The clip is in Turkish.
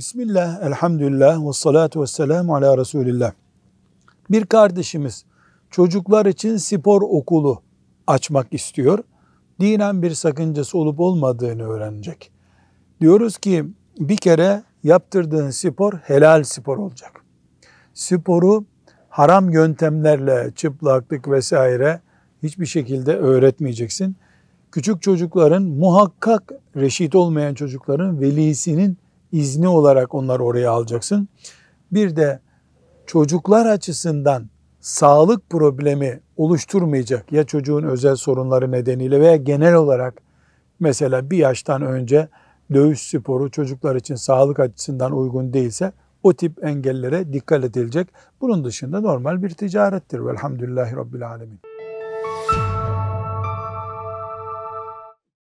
Bismillah, elhamdülillah, ve salatu ve selamu ala Resulillah. Bir kardeşimiz çocuklar için spor okulu açmak istiyor. Dinen bir sakıncası olup olmadığını öğrenecek. Diyoruz ki bir kere yaptırdığın spor helal spor olacak. Sporu haram yöntemlerle çıplaklık vesaire hiçbir şekilde öğretmeyeceksin. Küçük çocukların muhakkak reşit olmayan çocukların velisinin izni olarak onları oraya alacaksın. Bir de çocuklar açısından sağlık problemi oluşturmayacak ya çocuğun özel sorunları nedeniyle veya genel olarak mesela bir yaştan önce dövüş sporu çocuklar için sağlık açısından uygun değilse o tip engellere dikkat edilecek. Bunun dışında normal bir ticarettir. Velhamdülillahi Rabbil Alemin.